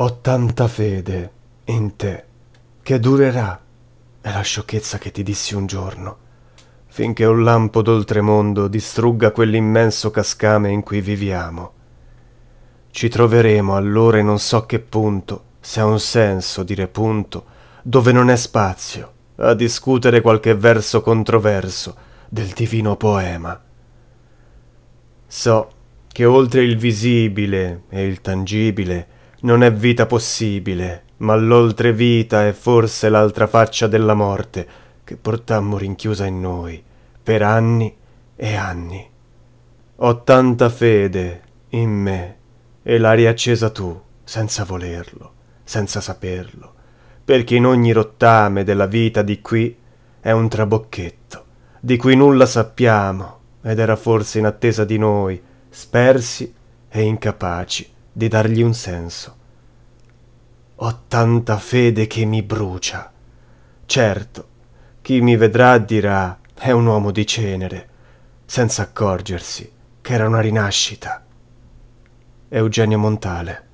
Ho tanta fede in te che durerà è la sciocchezza che ti dissi un giorno, finché un lampo d'oltremondo distrugga quell'immenso cascame in cui viviamo. Ci troveremo allora in non so che punto, se ha un senso dire punto, dove non è spazio, a discutere qualche verso controverso del divino poema. So che oltre il visibile e il tangibile, non è vita possibile, ma l'oltrevita è forse l'altra faccia della morte che portammo rinchiusa in noi per anni e anni. Ho tanta fede in me e l'hai riaccesa tu, senza volerlo, senza saperlo, perché in ogni rottame della vita di qui è un trabocchetto, di cui nulla sappiamo ed era forse in attesa di noi, spersi e incapaci di dargli un senso. Ho tanta fede che mi brucia. Certo, chi mi vedrà dirà è un uomo di cenere, senza accorgersi che era una rinascita. Eugenio Montale